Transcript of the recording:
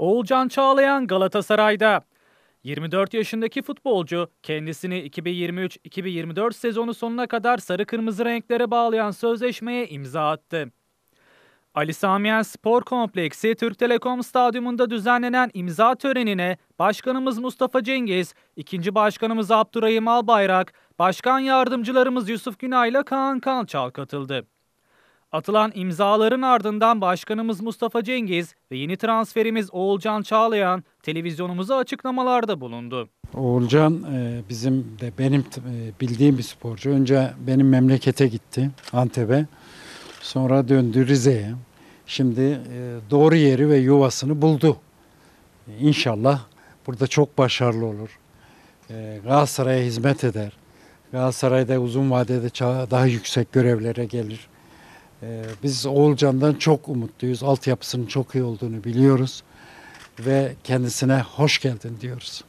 Oğulcan Çağlayan Galatasaray'da. 24 yaşındaki futbolcu kendisini 2023-2024 sezonu sonuna kadar sarı kırmızı renklere bağlayan sözleşmeye imza attı. Ali Samiyen Spor Kompleksi Türk Telekom Stadyumunda düzenlenen imza törenine Başkanımız Mustafa Cengiz, ikinci Başkanımız Abdurrahim Albayrak, Başkan Yardımcılarımız Yusuf Günay ile Kaan Kalçal katıldı. Atılan imzaların ardından Başkanımız Mustafa Cengiz ve yeni transferimiz Oğulcan Çağlayan televizyonumuza açıklamalarda bulundu. Oğulcan e, bizim de benim e, bildiğim bir sporcu. Önce benim memlekete gitti Antep'e. Sonra döndü Rize'ye. Şimdi e, doğru yeri ve yuvasını buldu. İnşallah burada çok başarılı olur. Galatasaray'a hizmet eder. Galatasaray'da uzun vadede daha yüksek görevlere gelir. Ee, biz Oğulcan'dan çok umutluyuz. Altyapısının çok iyi olduğunu biliyoruz ve kendisine hoş geldin diyoruz.